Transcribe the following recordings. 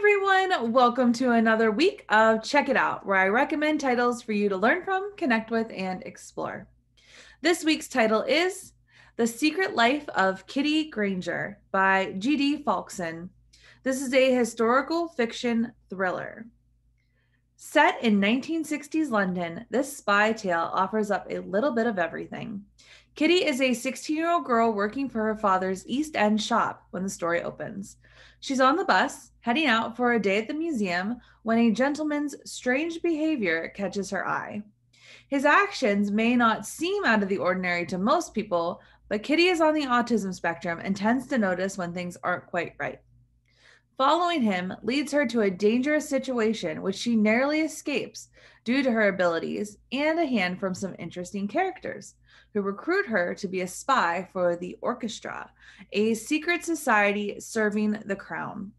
everyone. Welcome to another week of Check It Out, where I recommend titles for you to learn from, connect with, and explore. This week's title is The Secret Life of Kitty Granger by G.D. Falkson. This is a historical fiction thriller. Set in 1960s London, this spy tale offers up a little bit of everything. Kitty is a 16 year old girl working for her father's East End shop when the story opens. She's on the bus, heading out for a day at the museum, when a gentleman's strange behavior catches her eye. His actions may not seem out of the ordinary to most people, but Kitty is on the autism spectrum and tends to notice when things aren't quite right. Following him leads her to a dangerous situation, which she narrowly escapes due to her abilities and a hand from some interesting characters who recruit her to be a spy for the orchestra, a secret society serving the crown.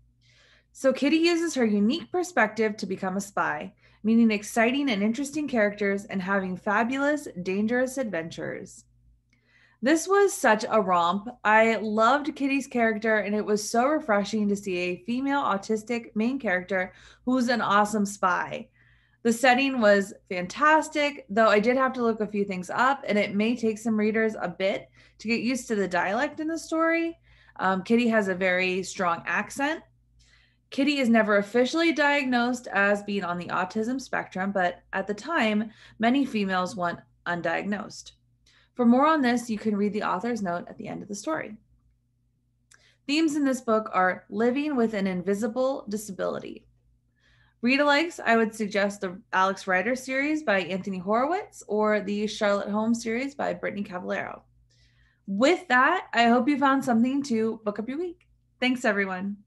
So Kitty uses her unique perspective to become a spy, meaning exciting and interesting characters and having fabulous, dangerous adventures. This was such a romp. I loved Kitty's character, and it was so refreshing to see a female autistic main character who's an awesome spy. The setting was fantastic, though I did have to look a few things up, and it may take some readers a bit to get used to the dialect in the story. Um, Kitty has a very strong accent. Kitty is never officially diagnosed as being on the autism spectrum, but at the time, many females went undiagnosed. For more on this, you can read the author's note at the end of the story. Themes in this book are living with an invisible disability. Read alikes, I would suggest the Alex Rider series by Anthony Horowitz or the Charlotte Holmes series by Brittany Cavallero. With that, I hope you found something to book up your week. Thanks, everyone.